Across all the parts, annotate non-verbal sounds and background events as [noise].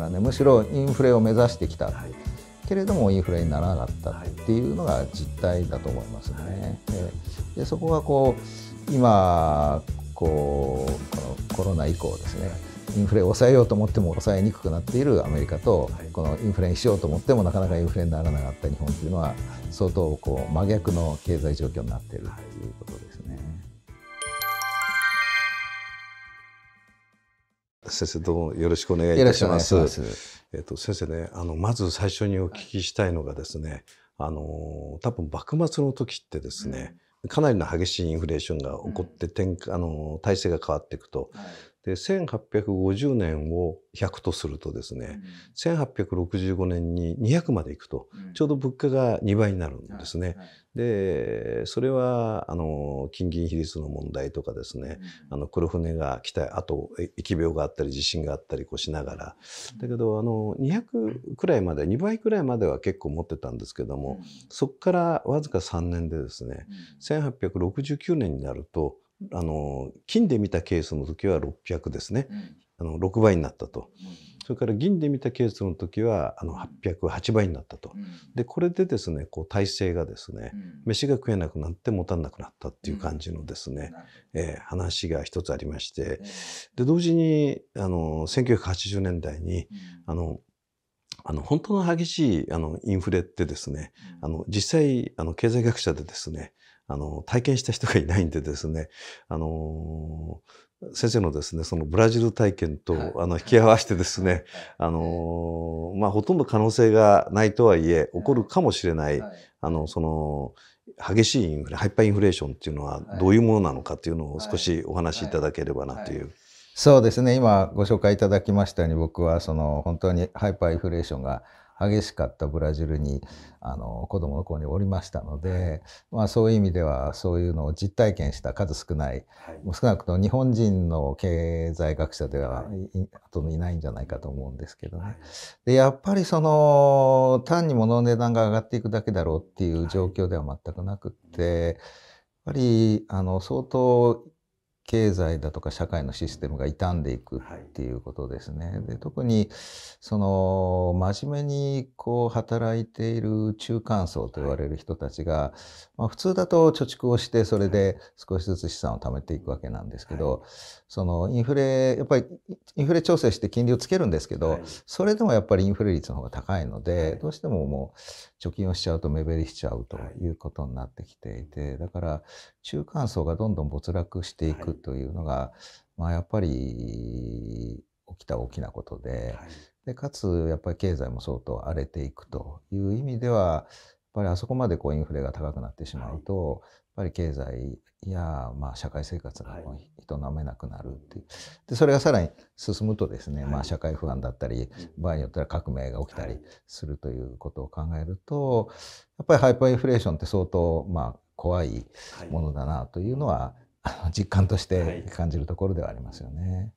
からねむしろインフレを目指してきた、はい、けれどもインフレにならなかったっていうのが実態だと思いますね。でそこがこう今こうこのコロナ以降ですねインフレを抑えようと思っても抑えにくくなっているアメリカと、このインフレにしようと思ってもなかなかインフレにならなかった日本というのは相当こう真逆の経済状況になっているということですね。先生どうもよろしくお願いいたします。ますえっと先生ね、あのまず最初にお聞きしたいのがですね、あの多分幕末の時ってですね、うん、かなりの激しいインフレーションが起こって転、うん、あの体制が変わっていくと、はい、で1850年を100とするとですね、うん、1865年に200までいくと、うん、ちょうど物価が2倍になるんですね。はいはいでそれはあの金銀比率の問題とかですね、うん、あの黒船が来たあと疫病があったり地震があったりこうしながらだけどあの200くらいまで2倍くらいまでは結構持ってたんですけども、うん、そこからわずか3年でですね、うん、1869年になるとあの金で見たケースの時は600ですね、あの6倍になったと。それから銀で見たケースの時はあの808倍になったと、うん、でこれでですねこう体制がですね、うん、飯が食えなくなって持たなくなったっていう感じのですね、うん、えー、話が一つありまして、で同時にあの1980年代に、あのあの本当の激しいあのインフレってですね、あの実際あの経済学者でですねあの体験した人がいないんでですねあの先生のですね、そのブラジル体験と、はい、あの、引き合わせてですね、[laughs] あの、まあ、ほとんど可能性がないとはいえ、起こるかもしれない、はい、あの、その、激しいインフレ、ハイパーインフレーションっていうのはどういうものなのかっていうのを少しお話しいただければなという。そうですね、今ご紹介いただきましたように、僕はその本当にハイパーインフレーションが激しかったブラジルにあの子供の頃におりましたので、まあ、そういう意味ではそういうのを実体験した数少ない、はい、少なくとも日本人の経済学者では、はい、後のいないんじゃないかと思うんですけどね。はい、でやっぱりその単に物の値段が上がっていくだけだろうっていう状況では全くなくって、やっぱりあの相当経済だとか社会のシステムが傷んでいくっていうことですね。はい、で特にその真面目にこう働いている中間層と言われる人たちが、はい、まあ、普通だと貯蓄をしてそれで少しずつ資産を貯めていくわけなんですけど、はい、そのインフレやっぱりインフレ調整して金利をつけるんですけど、それでもやっぱりインフレ率の方が高いので、どうしてももう貯金をしちゃうと目減りしちゃうということになってきていてだから中間層がどんどん没落していく。というのが、まあ、やっぱり起きた大きなことではい、でかつやっぱり経済も相当荒れていくという意味ではやっぱりあそこまでこうインフレが高くなってしまうと、はい、やっぱり経済や、まあ、社会生活がもう人なめなくなるっていう、でそれがさらに進むとですね、はい、まあ、社会不安だったり場合によっては革命が起きたりするということを考えるとやっぱりハイパーインフレーションって相当まあ怖いものだなというのは、はい [laughs] 実感として感じるところではありますよね。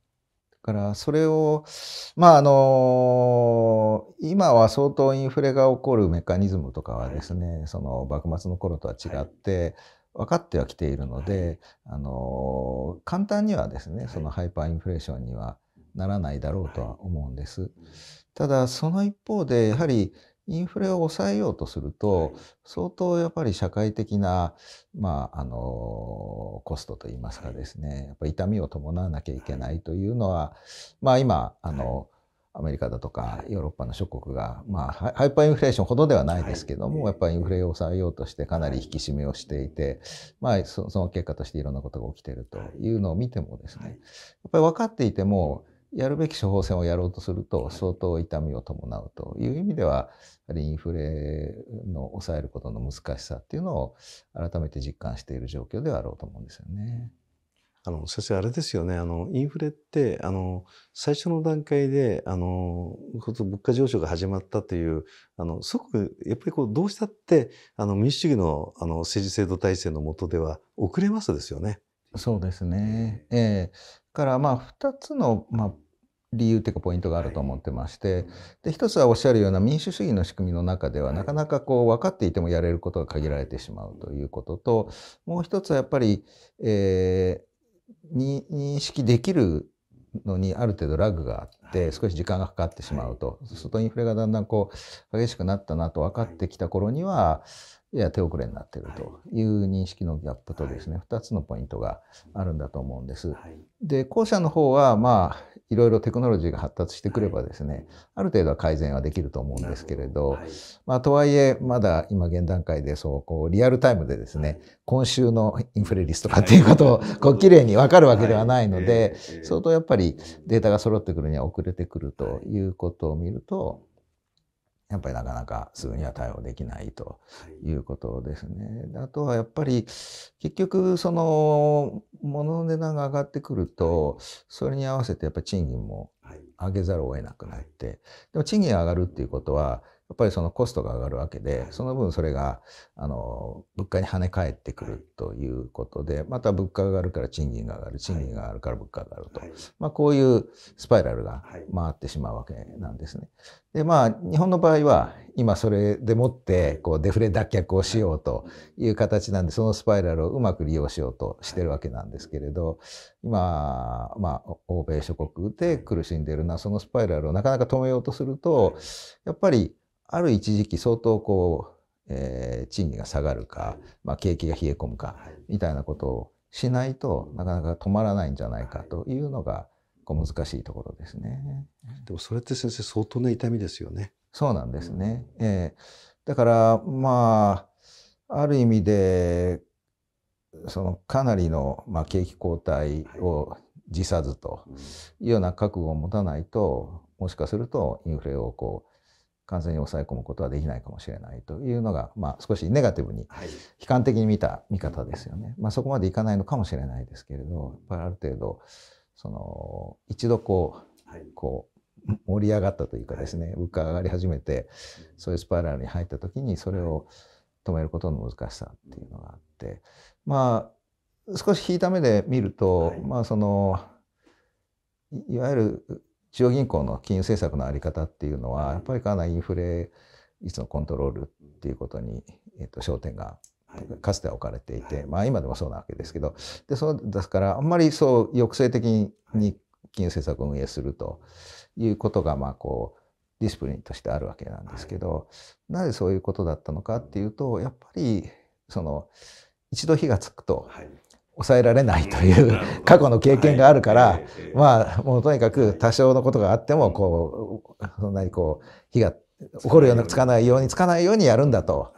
だからそれをまああの今は相当インフレが起こるメカニズムとかはですね、はい、その幕末の頃とは違って、分かってはきているので、はい、あの簡単にはですねそのハイパーインフレーションにはならないだろうとは思うんです。ただその一方でやはりインフレを抑えようとすると、相当やっぱり社会的な、まあ、あのコストといいますかですね、やっぱ痛みを伴わなきゃいけないというのは、まあ、今あの、アメリカだとかヨーロッパの諸国が、まあ、ハイパーインフレーションほどではないですけども、やっぱりインフレを抑えようとしてかなり引き締めをしていて、まあ、その結果としていろんなことが起きているというのを見てもですねやっぱり分かっていてもやるべき処方箋をやろうとすると相当痛みを伴うという意味ではインフレの抑えることの難しさっていうのを改めて実感している状況ではあろうと思うんですよね。あの先生あれですよねあのインフレってあの最初の段階であの物価上昇が始まったというあのすごくやっぱりこうどうしたってあの民主主義のあの政治制度体制の下では遅れますですよね。そうですね、えー、からまあ2つの、まあ、理由というかポイントがあると思ってまして、はい、で一つはおっしゃるような民主主義の仕組みの中では、なかなかこう分かっていてもやれることが限られてしまうということともう一つはやっぱり、えー、認識できるのにある程度ラグがあって少し時間がかかってしまうと、はい、そうするとインフレがだんだんこう激しくなったなと分かってきた頃には、いや手遅れになっているという認識のギャップとですね、はい、2つのポイントがあるんだと思うんです。はい、で後者の方はまあいろいろテクノロジーが発達してくればですね、はい、ある程度は改善はできると思うんですけれど、はい、まあ、とはいえまだ今現段階でそうこうリアルタイムでですね、はい、今週のインフレ率とかっていうことをこう綺麗に分かるわけではないので、相当やっぱりデータが揃ってくるには遅れてくるということを見るとやっぱりなかなかすぐには対応できないということですね。はい、あとはやっぱり結局その物の値段が上がってくると、それに合わせてやっぱり賃金も上げざるを得なくなって、でも賃金が上がるっていうことはやっぱりそのコストが上がるわけで、その分それが、あの、物価に跳ね返ってくるということで、また物価が上がるから賃金が上がる、賃金が上がるから物価が上がると。はい、まあ、こういうスパイラルが回ってしまうわけなんですね。で、まあ、日本の場合は、今それでもって、こう、デフレ脱却をしようという形なんで、そのスパイラルをうまく利用しようとしてるわけなんですけれど、今、まあ、欧米諸国で苦しんでいるは、そのスパイラルをなかなか止めようとすると、やっぱり、ある一時期相当こう、えー、賃金が下がるか、まあ、景気が冷え込むかみたいなことをしないとなかなか止まらないんじゃないかというのがこう難しいところですね。でもそれって先生相当な痛みですよね。そうなんですね。うん、えー、だからまあある意味でそのかなりの、まあ、景気後退を辞さずというような覚悟を持たないともしかするとインフレをこう、完全に抑え込むことはできないかもしれないというのが、まあ、少しネガティブに、悲観的に見た見方ですよね。まあ、そこまでいかないのかもしれないですけれど、やっぱりある程度、その、一度こう、こう、盛り上がったというかですね、はい、物価が上がり始めて、そういうスパイラルに入った時に、それを止めることの難しさっていうのがあって、まあ、少し引いた目で見ると、はい、まあ、その、いわゆる中央銀行の金融政策の在り方っていうのはやっぱりかなりインフレ率のコントロールっていうことに、えー、と焦点がかつては置かれていて、まあ今でもそうなわけですけどでそうですからあんまりそう抑制的に金融政策を運営するということがまあこうディスプリンとしてあるわけなんですけど、なぜそういうことだったのかっていうとやっぱりその一度火がつくと、抑えられないという過去の経験があるから、まあもうとにかく多少のことがあってもこうそんなにこう火が起こるようなつかないようにつかないようにやるんだと。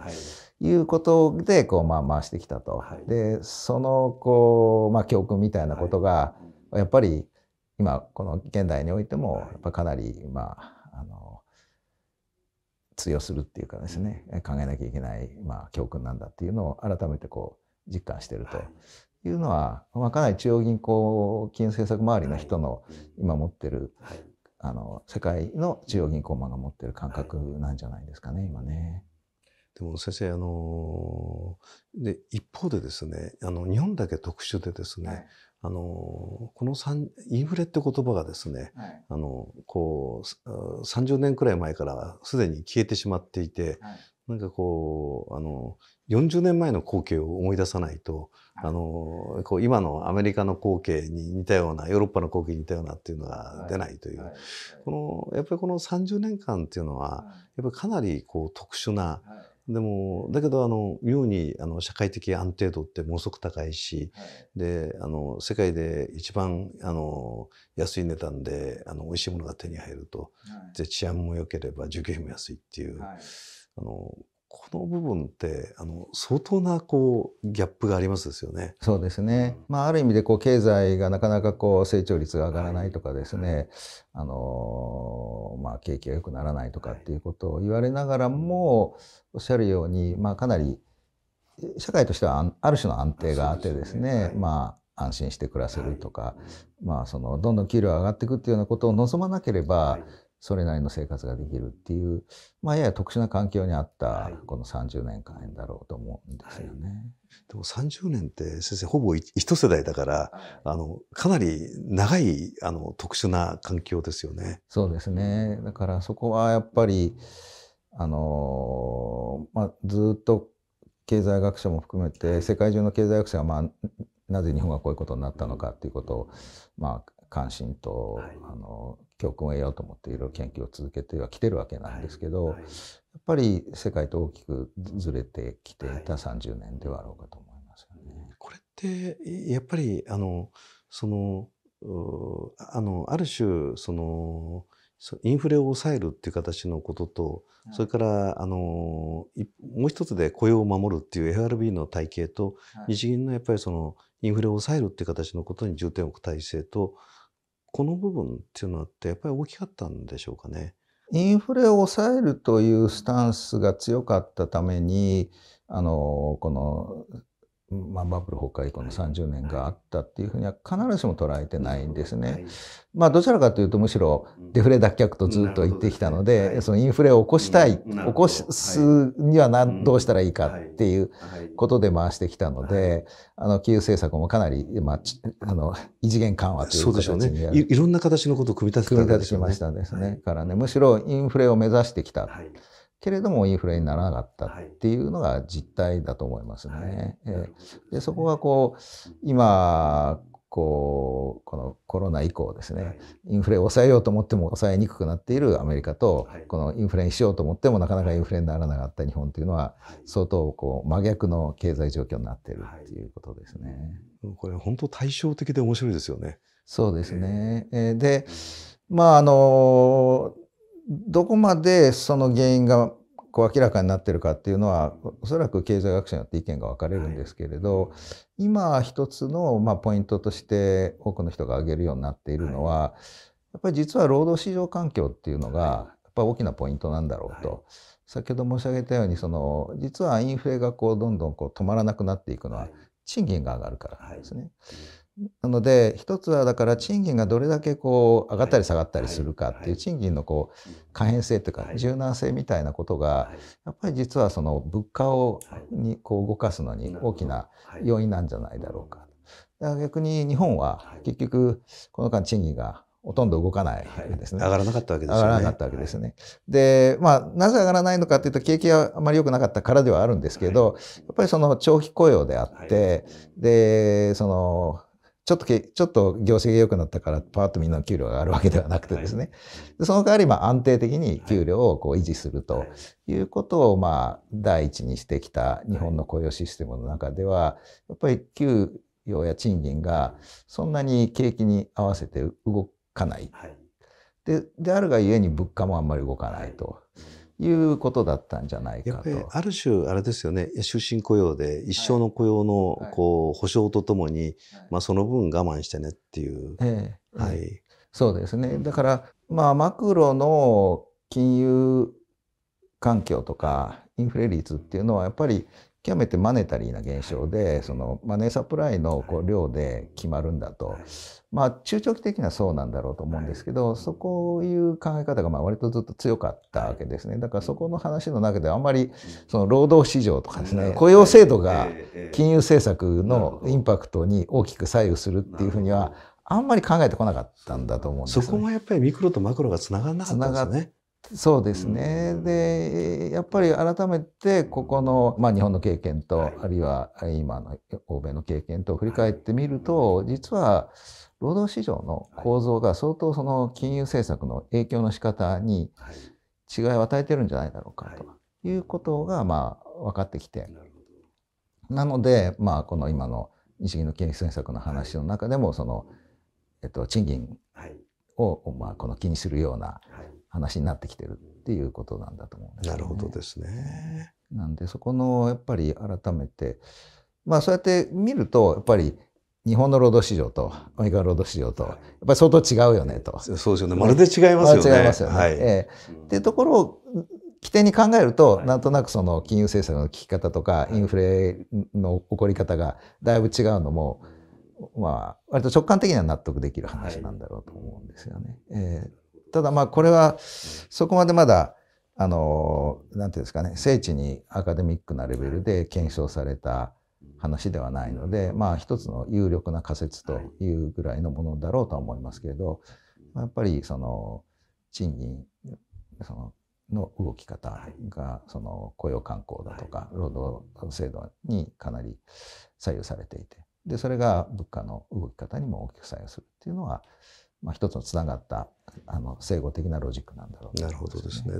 いうことでこう、まあ、回してきたと、でそのこう、まあ、教訓みたいなことが、やっぱり今この現代においてもやっぱかなり、まあ、あの通用するっていうかですね、考えなきゃいけない、まあ、教訓なんだっていうのを改めてこう実感してるというのは、まあ、かなり中央銀行金融政策周りの人の今持ってる、はい、あの世界の中央銀行マンが持ってる感覚なんじゃないですかね、はい、今ね。でも先生、あのー、で一方でですねあの日本だけ特殊でですね、はい、あのこのインフレって言葉がですね、はい、あのこう30年くらい前からすでに消えてしまっていて、なんかこうあの40年前の光景を思い出さないと、あのこう今のアメリカの光景に似たようなヨーロッパの光景に似たようなっていうのが出ないという、このやっぱりこの30年間っていうのは、やっぱりかなりこう特殊な、でもだけどあの妙にあの社会的安定度ってものすごく高いし、であの世界で一番あの安い値段であの美味しいものが手に入ると、で治安も良ければ受居費も安いっていう。あのこの部分ってあの相当なこうギャップがありますですよね。そうですね。まあある意味でこう経済がなかなかこう成長率が上がらないとかですね、はい、あのまあ景気が良くならないとかっていうことを言われながらも、おっしゃるようにまあかなり社会としてはある種の安定があってですね、ねはい、まあ安心して暮らせるとか、はい、まあそのどんどん給料が上がっていくっていうようなことを望まなければ。それなりの生活ができるっていう、まあ、やや特殊な環境にあったこの30年間だろうと思うんですよね。はい、でも30年って先生ほぼ一世代だから、はい、あのかなり長いあの特殊な環境ですよね。そうですねだからそこはやっぱりあの、まあ、ずっと経済学者も含めて世界中の経済学者は、まあ、なぜ日本がこういうことになったのかっていうことを、まあ、関心と、はい、あの教訓を得ようと思っていろいろ研究を続けてはきてるわけなんですけど、はいはい、やっぱり世界と大きくずれてきていた30年ではあろうかと思いますよね。はい、これってやっぱりあのそのあのある種そのインフレを抑えるっていう形のことと、それからあのもう一つで雇用を守るっていう FRB の体系と、日銀のやっぱりそのインフレを抑えるっていう形のことに重点を置く体制とこの部分っていうのってやっぱり大きかったんでしょうかね。インフレを抑えるというスタンスが強かったためにあのこのまあ、バブル崩壊以降の30年があったっていうふうには必ずしも捉えてないんですね。はい、まあ、どちらかというとむしろデフレ脱却とずっと言ってきたので、はい、そのインフレを起こしたい、起こすには何、どうしたらいいかっていうことで回してきたので、あの、金融政策もかなり、まあ、あの、異次元緩和という形にそうでしょうねい。いろんな形のことを組み立てて、ね、組み立ててきましたですね。からね、むしろインフレを目指してきた。はいけれどもインフレにならなかったっていうのが実態だと思いますね。はいはい、でそこがこう今こうこのコロナ以降ですね、はい、インフレを抑えようと思っても抑えにくくなっているアメリカと、はい、このインフレにしようと思ってもなかなかインフレにならなかった日本というのは、相当こう真逆の経済状況になっているていうことですね。これ本当対照的で面白いですよね。そうですね。えー、で、まああのどこまでその原因がこう明らかになってるかっていうのはおそらく経済学者によって意見が分かれるんですけれど、はい、今一つの、まあ、ポイントとして多くの人が挙げるようになっているのは、はい、やっぱり実は労働市場環境っていうのがやっぱ大きなポイントなんだろうと。はい、先ほど申し上げたようにその実はインフレがこうどんどんこう止まらなくなっていくのは賃金が上がるからですね。なので一つはだから賃金がどれだけこう上がったり下がったりするかっていう賃金のこう可変性というか柔軟性みたいなことがやっぱり実はその物価をにこう動かすのに大きな要因なんじゃないだろうか。逆に日本は結局この間賃金がほとんど動かないですね、はい、上がらなかったわけですね。上がらなかったわけですね。はい、で、まあ、なぜ上がらないのかというと、景気はあまり良くなかったからではあるんですけど、はい、やっぱりその長期雇用であって、で、その、ちょっとけ、ちょっと業績が良くなったから、パーッとみんなの給料が上がるわけではなくてですね。その代わり、まあ、安定的に給料をこう維持するということを、まあ、第一にしてきた日本の雇用システムの中では、やっぱり給与や賃金がそんなに景気に合わせて動かない。で、であるがゆえに物価もあんまり動かないと。いうことだったんじゃないかと。ある種、あれですよね、終身雇用で一生の雇用のこう保障とともに、まあ、その分我慢してねっていう。えはい、そうですね。だから、まあ、マクロの金融環境とかインフレ率っていうのはやっぱり極めてマネタリーな現象で、そのマネーサプライのこう量で決まるんだと、まあ、中長期的にはそうなんだろうと思うんですけど、そこいう考え方がまあ割とずっと強かったわけですね。だからそこの話の中ではあんまりその労働市場とかですね、雇用制度が金融政策のインパクトに大きく左右するっていうふうにはあんまり考えてこなかったんだと思うんです、ね、そこがやっぱりミクロとマクロがつながらなかったんですね。そうですね、うん、でやっぱり改めてここの、まあ、日本の経験と、はい、あるいは今の欧米の経験と振り返ってみると、はい、実は労働市場の構造が相当その金融政策の影響の仕方に違いを与えてるんじゃないだろうかということがまあ分かってきてなのでまあこの今の日銀の金融政策の話の中でもその、えっと、賃金をまあこの気にするような、話になってきてるっていうことなんだと思うんですね。なるほどですね。なんでそこのやっぱり改めてまあそうやって見るとやっぱり日本の労働市場とアメリカの労働市場とやっぱり相当違うよねと。そうですよね。まるで違いますよね。違いますよね。はい、えー、っていうところを規定に考えると、なんとなくその金融政策の効き方とか、インフレの起こり方がだいぶ違うのも、まあ、割と直感的には納得できる話なんだろうと思うんですよね。はい、えーただまあこれはそこまでまだあの何て言うんですかね聖地にアカデミックなレベルで検証された話ではないのでまあ一つの有力な仮説というぐらいのものだろうとは思いますけれどやっぱりその賃金そのの動き方がその雇用慣行だとか労働制度にかなり左右されていてでそれが物価の動き方にも大きく左右するっていうのはまあ、一つのつながったあの整合的なロジックなんだろうなるほどですね。